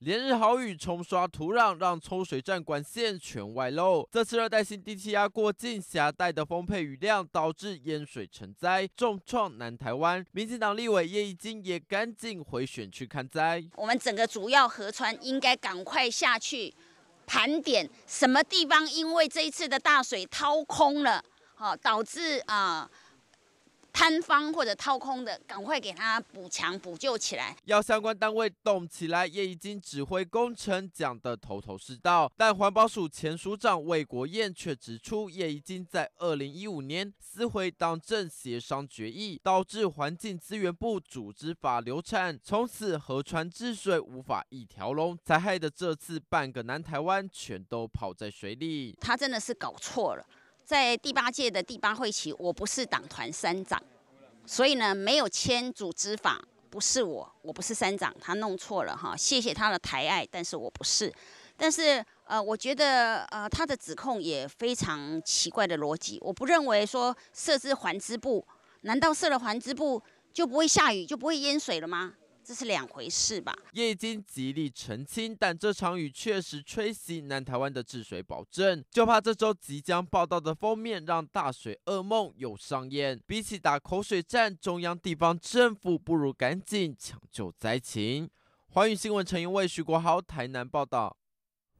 连日豪雨冲刷土壤，让抽水站管线全外漏。这次热带性低气压过境，狭带的丰沛雨量导致淹水成灾，重创南台湾。民进党立委叶宜津也赶紧回选区看灾。我们整个主要河川应该赶快下去盘点，什么地方因为这一次的大水掏空了，好导致啊。坍方或者掏空的，赶快给他补强、补救起来。要相关单位动起来，也已经指挥工程讲得头头是道。但环保署前署长魏国燕却指出，也已经在二零一五年撕毁党政协商决议，导致环境资源部组织法流产，从此河川治水无法一条龙，才害得这次半个南台湾全都泡在水里。他真的是搞错了。在第八届的第八会期，我不是党团三长，所以呢，没有签组织法，不是我，我不是三长，他弄错了哈，谢谢他的抬爱，但是我不是，但是呃，我觉得呃，他的指控也非常奇怪的逻辑，我不认为说设置环支部，难道设了环支部就不会下雨，就不会淹水了吗？这是两回事吧？业已经极力澄清，但这场雨确实吹袭南台湾的治水保证，就怕这周即将报道的封面让大水噩梦又上演。比起打口水战，中央地方政府不如赶紧抢救灾情。华语新闻，陈英蔚、徐国豪，台南报道。